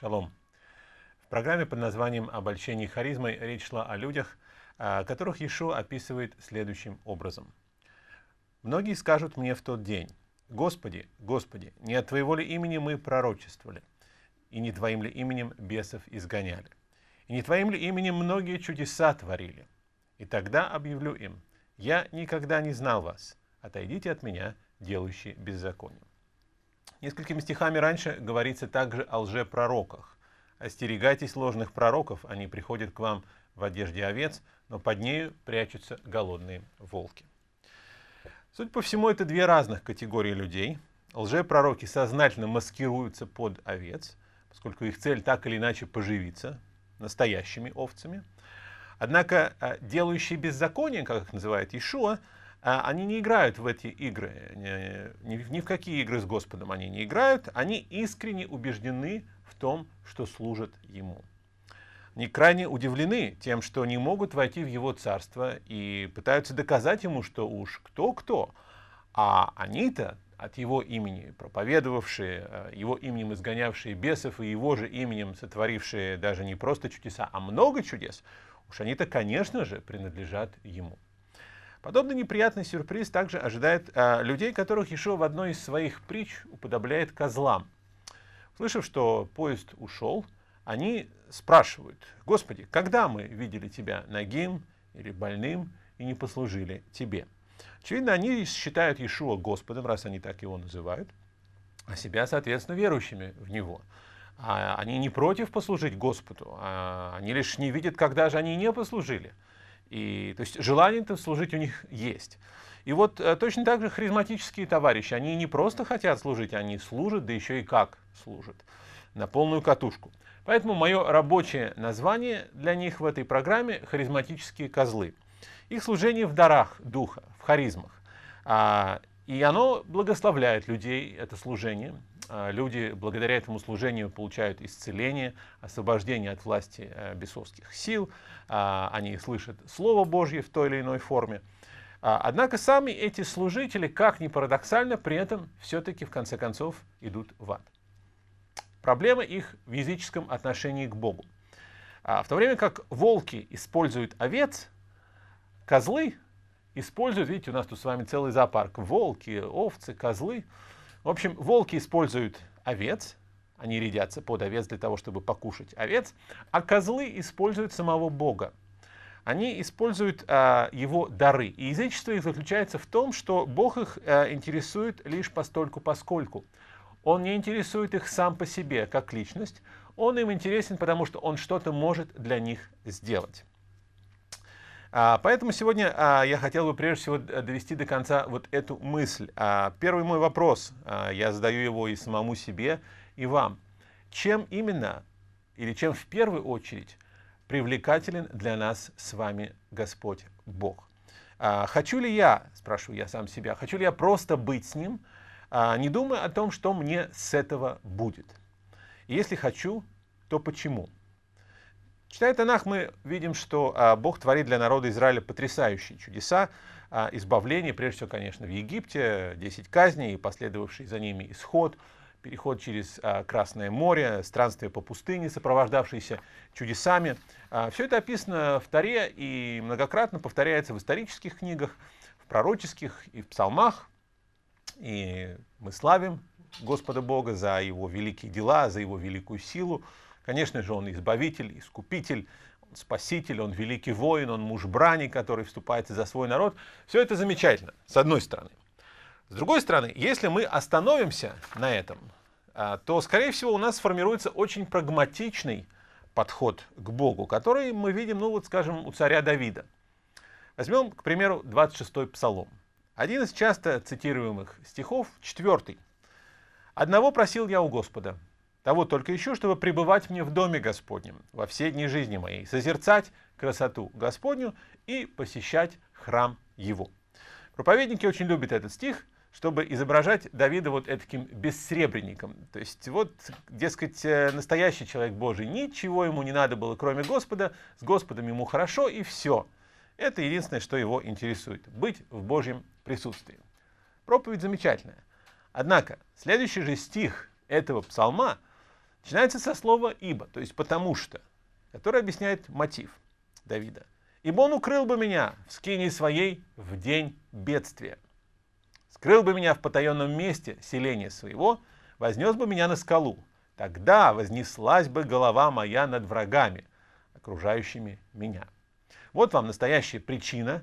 Шалом. В программе под названием «Обольщение харизмой» речь шла о людях, а, которых Иешуа описывает следующим образом. «Многие скажут мне в тот день, «Господи, Господи, не от Твоего ли имени мы пророчествовали, и не Твоим ли именем бесов изгоняли, и не Твоим ли именем многие чудеса творили?» И тогда объявлю им, «Я никогда не знал вас, отойдите от меня, делающие беззаконие». Несколькими стихами раньше говорится также о лжепророках. «Остерегайтесь ложных пророков, они приходят к вам в одежде овец, но под нею прячутся голодные волки». Судя по всему, это две разных категории людей. Лжепророки сознательно маскируются под овец, поскольку их цель так или иначе поживиться настоящими овцами. Однако а, делающие беззаконие, как их называет Ишуа, а они не играют в эти игры, ни в какие игры с Господом они не играют, они искренне убеждены в том, что служат Ему. Они крайне удивлены тем, что не могут войти в Его царство и пытаются доказать Ему, что уж кто-кто, а они-то от его имени проповедовавшие, э, его именем изгонявшие бесов и его же именем сотворившие даже не просто чудеса, а много чудес, уж они-то, конечно же, принадлежат ему. Подобный неприятный сюрприз также ожидает э, людей, которых Ишуа в одной из своих притч уподобляет козлам. Слышав, что поезд ушел, они спрашивают, «Господи, когда мы видели Тебя нагим или больным и не послужили Тебе?» Очевидно, они считают Иешуа Господом, раз они так его называют, а себя, соответственно, верующими в Него. А они не против послужить Господу, а они лишь не видят, когда же они не послужили – и, то есть желание -то служить у них есть. И вот э, точно так же харизматические товарищи, они не просто хотят служить, они служат, да еще и как служат, на полную катушку. Поэтому мое рабочее название для них в этой программе – харизматические козлы. Их служение в дарах духа, в харизмах. А и оно благословляет людей, это служение. А, люди благодаря этому служению получают исцеление, освобождение от власти э, бесовских сил. А, они слышат Слово Божье в той или иной форме. А, однако сами эти служители, как ни парадоксально, при этом все-таки в конце концов идут в ад. Проблема их в языческом отношении к Богу. В то время как волки используют овец, козлы используют, видите, у нас тут с вами целый зоопарк, волки, овцы, козлы. В общем, волки используют овец, они рядятся под овец для того, чтобы покушать овец, а козлы используют самого Бога. Они используют э, его дары. И язычество их заключается в том, что Бог их э, интересует лишь постольку поскольку. Он не интересует их сам по себе, как личность. Он им интересен, потому что он что-то может для них сделать. А, поэтому сегодня а, я хотел бы прежде всего э, довести до конца вот эту мысль. А, первый мой вопрос, я задаю его и самому себе, и вам. Чем именно или чем в первую очередь привлекателен для нас с вами Господь Бог? Хочу ли я, спрашиваю я сам себя, хочу ли я просто быть с Ним, не думая о том, что мне с этого будет? Если хочу, то почему? Читая Танах, мы видим, что а, Бог творит для народа Израиля потрясающие чудеса, а, избавление, прежде всего, конечно, в Египте, 10 казней и последовавший за ними исход, переход через а, Красное море, странствие по пустыне, сопровождавшиеся чудесами. Все это описано в Таре и многократно повторяется в исторических книгах, в пророческих и в псалмах. И мы славим Господа Бога за его великие дела, за его великую силу. Конечно же, он избавитель, искупитель, спаситель, он великий воин, он муж брани, который вступает за свой народ. Все это замечательно, с одной стороны. С другой стороны, если мы остановимся на этом, а, то, скорее всего, у нас сформируется очень прагматичный подход к Богу, который мы видим, ну вот, скажем, у царя Давида. Возьмем, к примеру, 26-й псалом. Один из часто цитируемых стихов, 4. «Одного просил я у Господа, того только еще, чтобы пребывать мне в доме Господнем во все дни жизни моей, созерцать красоту Господню и посещать храм Его. Проповедники очень любят этот стих, чтобы изображать Давида вот таким бессребренником. То есть вот, дескать, э, настоящий человек Божий, ничего ему не надо было, кроме Господа, с Господом ему хорошо и все. Это единственное, что его интересует – быть в Божьем присутствии. Проповедь замечательная. Однако, следующий же стих этого псалма – Начинается со слова «ибо», то есть «потому что», которое объясняет мотив Давида. «Ибо он укрыл бы меня в скине своей в день бедствия, скрыл бы меня в потаенном месте селения своего, вознес бы меня на скалу, тогда вознеслась бы голова моя над врагами, окружающими меня». Вот вам настоящая причина,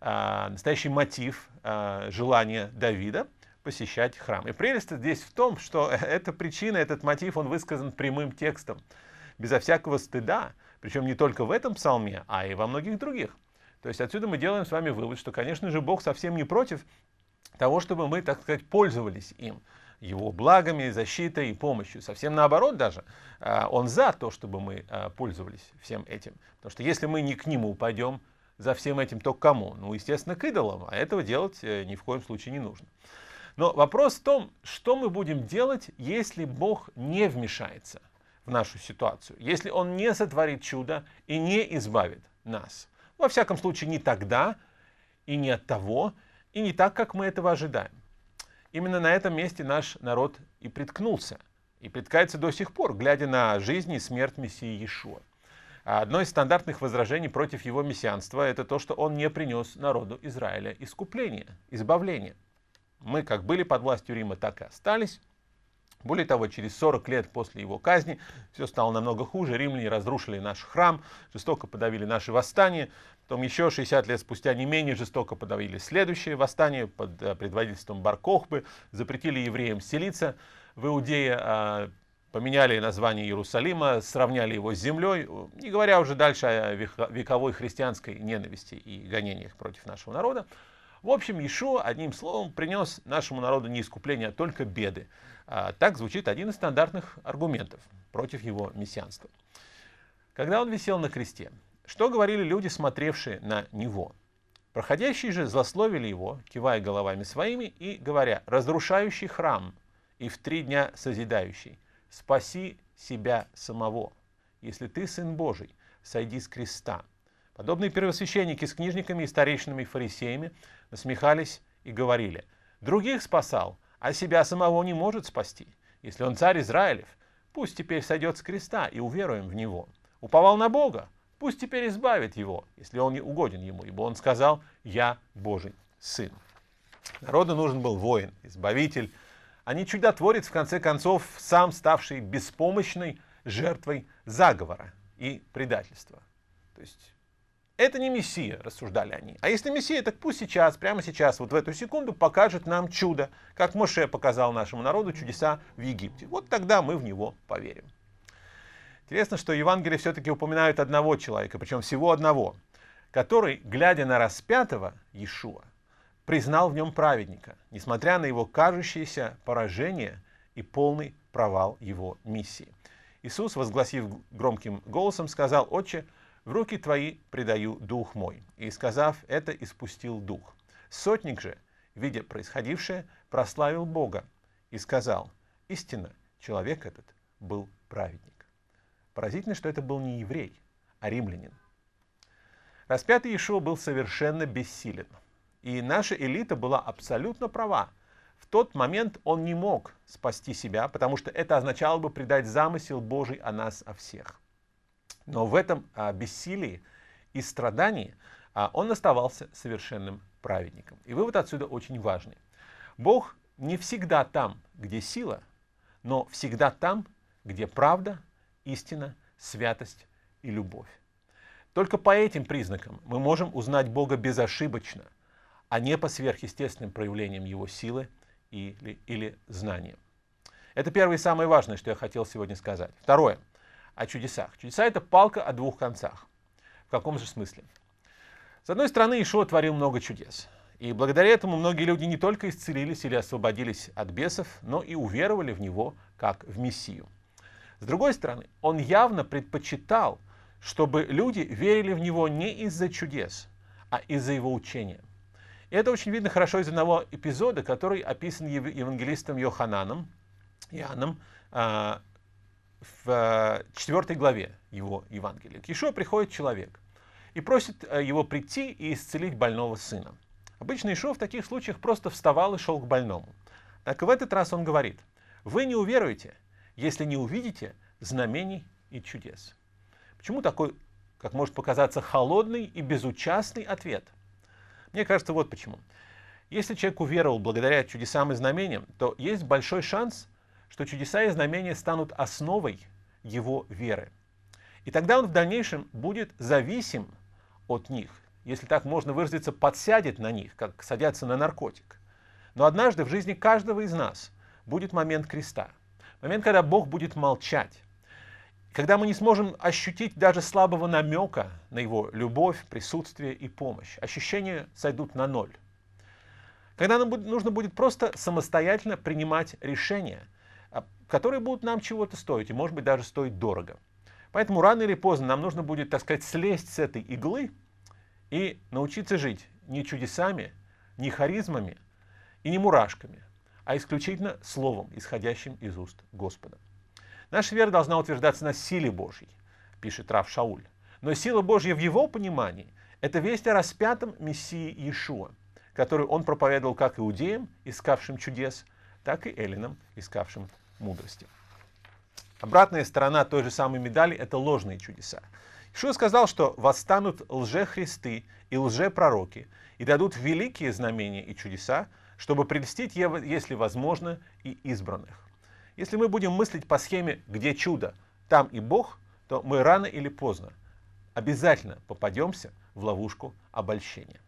а, настоящий мотив а, желания Давида – посещать храм. И прелесть здесь в том, что эта причина, этот мотив, он высказан прямым текстом, безо всякого стыда, причем не только в этом псалме, а и во многих других. То есть отсюда мы делаем с вами вывод, что, конечно же, Бог совсем не против того, чтобы мы, так сказать, пользовались им, его благами, защитой и помощью. Совсем наоборот даже, а, он за то, чтобы мы а, пользовались всем этим. Потому что если мы не к нему пойдем, за всем этим то к кому? Ну, естественно, к идолам, а этого делать э, ни в коем случае не нужно. Но вопрос в том, что мы будем делать, если Бог не вмешается в нашу ситуацию, если Он не сотворит чудо и не избавит нас. Во всяком случае, не тогда, и не от того, и не так, как мы этого ожидаем. Именно на этом месте наш народ и приткнулся, и приткается до сих пор, глядя на жизнь и смерть Мессии Иешуа. Одно из стандартных возражений против его мессианства – это то, что он не принес народу Израиля искупления, избавления. Мы как были под властью Рима, так и остались. Более того, через 40 лет после его казни все стало намного хуже. Римляне разрушили наш храм, жестоко подавили наши восстания. Потом еще 60 лет спустя не менее жестоко подавили следующее восстание под э, предводительством Баркохбы, запретили евреям селиться в Иудее, а, поменяли название Иерусалима, сравняли его с землей, не говоря уже дальше о вековой христианской ненависти и гонениях против нашего народа. В общем, Иешуа, одним словом, принес нашему народу не искупление, а только беды. А, так звучит один из стандартных аргументов против его мессианства. Когда он висел на кресте, что говорили люди, смотревшие на него? Проходящие же злословили его, кивая головами своими и говоря, разрушающий храм и в три дня созидающий, спаси себя самого. Если ты сын Божий, сойди с креста. Подобные первосвященники с книжниками и старейшинами и фарисеями насмехались и говорили, «Других спасал, а себя самого не может спасти. Если он царь Израилев, пусть теперь сойдет с креста и уверуем в него. Уповал на Бога, пусть теперь избавит его, если он не угоден ему, ибо он сказал, я Божий сын». Народу нужен был воин, избавитель, а не чудотворец, в конце концов, сам ставший беспомощной жертвой заговора и предательства. То есть это не Мессия, рассуждали они. А если Мессия, так пусть сейчас, прямо сейчас, вот в эту секунду покажет нам чудо, как Моше показал нашему народу чудеса в Египте. Вот тогда мы в него поверим. Интересно, что Евангелие все-таки упоминают одного человека, причем всего одного, который, глядя на распятого Иешуа, признал в нем праведника, несмотря на его кажущееся поражение и полный провал его миссии. Иисус, возгласив громким голосом, сказал, «Отче, в руки твои предаю дух мой». И, сказав это, испустил дух. Сотник же, видя происходившее, прославил Бога и сказал, «Истинно, человек этот был праведник». Поразительно, что это был не еврей, а римлянин. Распятый Иешуа был совершенно бессилен. И наша элита была абсолютно права. В тот момент он не мог спасти себя, потому что это означало бы предать замысел Божий о нас, о всех. Но в этом а, бессилии и страдании а, он оставался совершенным праведником. И вывод отсюда очень важный. Бог не всегда там, где сила, но всегда там, где правда, истина, святость и любовь. Только по этим признакам мы можем узнать Бога безошибочно, а не по сверхъестественным проявлениям Его силы или, или знания. Это первое и самое важное, что я хотел сегодня сказать. Второе – о чудесах. Чудеса — это палка о двух концах. В каком же смысле? С одной стороны, Ишуа творил много чудес. И благодаря этому многие люди не только исцелились или освободились от бесов, но и уверовали в него как в Мессию. С другой стороны, он явно предпочитал, чтобы люди верили в него не из-за чудес, а из-за его учения. И это очень видно хорошо из одного эпизода, который описан евангелистом Йохананом, Иоанном, а, в 4 э, главе его Евангелия. К Ишуа приходит человек и просит э, его прийти и исцелить больного сына. Обычно Ишуа в таких случаях просто вставал и шел к больному. Так в этот раз он говорит, вы не уверуете, если не увидите знамений и чудес. Почему такой, как может показаться, холодный и безучастный ответ? Мне кажется, вот почему. Если человек уверовал благодаря чудесам и знамениям, то есть большой шанс, что чудеса и знамения станут основой его веры. И тогда он в дальнейшем будет зависим от них, если так можно выразиться, подсядет на них, как садятся на наркотик. Но однажды в жизни каждого из нас будет момент креста, момент, когда Бог будет молчать, когда мы не сможем ощутить даже слабого намека на его любовь, присутствие и помощь. Ощущения сойдут на ноль. Когда нам нужно будет просто самостоятельно принимать решения – а, которые будут нам чего-то стоить, и, может быть, даже стоить дорого. Поэтому рано или поздно нам нужно будет, так сказать, слезть с этой иглы и научиться жить не чудесами, не харизмами и не мурашками, а исключительно словом, исходящим из уст Господа. Наша вера должна утверждаться на силе Божьей, пишет Раф Шауль. Но сила Божья в его понимании – это весть о распятом Мессии Иешуа, который он проповедовал как иудеям, искавшим чудес, так и эллинам, искавшим мудрости. Обратная сторона той же самой медали – это ложные чудеса. Ишуа сказал, что восстанут лжехристы и лжепророки и дадут великие знамения и чудеса, чтобы прельстить, если возможно, и избранных. Если мы будем мыслить по схеме «где чудо, там и Бог», то мы рано или поздно обязательно попадемся в ловушку обольщения.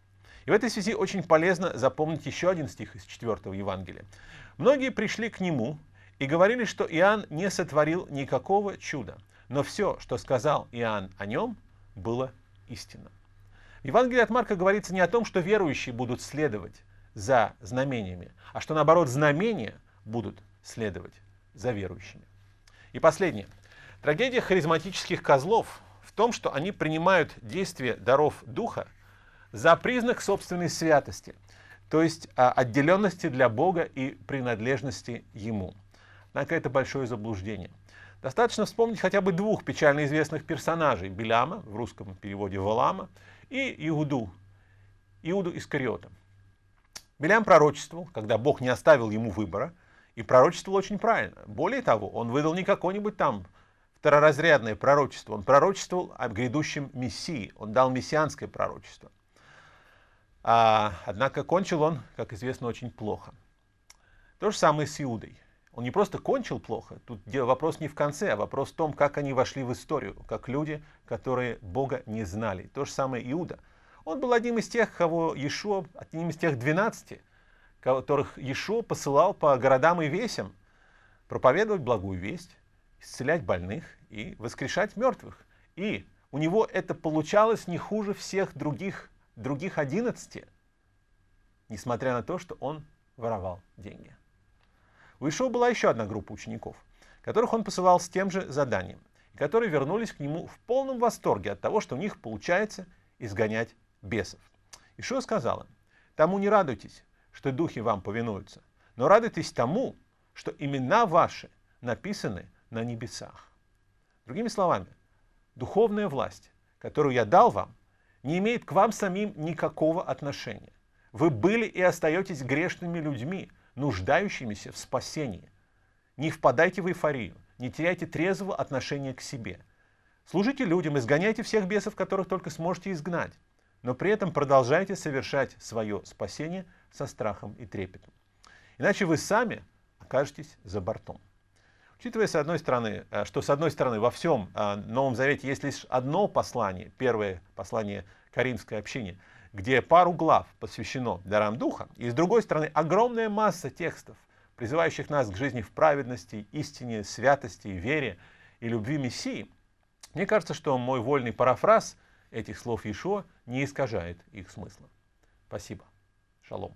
И в этой связи очень полезно запомнить еще один стих из 4 Евангелия. «Многие пришли к нему, и говорили, что Иоанн не сотворил никакого чуда, но все, что сказал Иоанн о нем, было истинно. В Евангелии от Марка говорится не о том, что верующие будут следовать за знамениями, а что наоборот знамения будут следовать за верующими. И последнее. Трагедия харизматических козлов в том, что они принимают действие даров Духа за признак собственной святости, то есть а, отделенности для Бога и принадлежности Ему – Однако а это большое заблуждение. Достаточно вспомнить хотя бы двух печально известных персонажей – Беляма, в русском переводе Валама, и Иуду, Иуду Искариота. Белям пророчествовал, когда Бог не оставил ему выбора, и пророчествовал очень правильно. Более того, он выдал не какое-нибудь там второразрядное пророчество, он пророчествовал о грядущем Мессии, он дал мессианское пророчество. А, однако кончил он, как известно, очень плохо. То же самое с Иудой. Он не просто кончил плохо, тут вопрос не в конце, а вопрос в том, как они вошли в историю, как люди, которые Бога не знали. То же самое Иуда. Он был одним из тех, кого Иешуа, одним из тех двенадцати, которых Иешуа посылал по городам и весям проповедовать благую весть, исцелять больных и воскрешать мертвых. И у него это получалось не хуже всех других, других 11, несмотря на то, что он воровал деньги. У Ишо была еще одна группа учеников, которых он посылал с тем же заданием, и которые вернулись к нему в полном восторге от того, что у них получается изгонять бесов. сказал им? «Тому не радуйтесь, что духи вам повинуются, но радуйтесь тому, что имена ваши написаны на небесах». Другими словами, духовная власть, которую я дал вам, не имеет к вам самим никакого отношения. Вы были и остаетесь грешными людьми, нуждающимися в спасении. Не впадайте в эйфорию, не теряйте трезвого отношения к себе. Служите людям, изгоняйте всех бесов, которых только сможете изгнать, но при этом продолжайте совершать свое спасение со страхом и трепетом. Иначе вы сами окажетесь за бортом. Учитывая, с одной стороны, э, что с одной стороны во всем э, Новом Завете есть лишь одно послание, первое послание Каримской общине – где пару глав посвящено дарам Духа, и с другой стороны огромная масса текстов, призывающих нас к жизни в праведности, истине, святости, вере и любви Мессии, мне кажется, что мой вольный парафраз этих слов Ишуа не искажает их смысла. Спасибо. Шалом.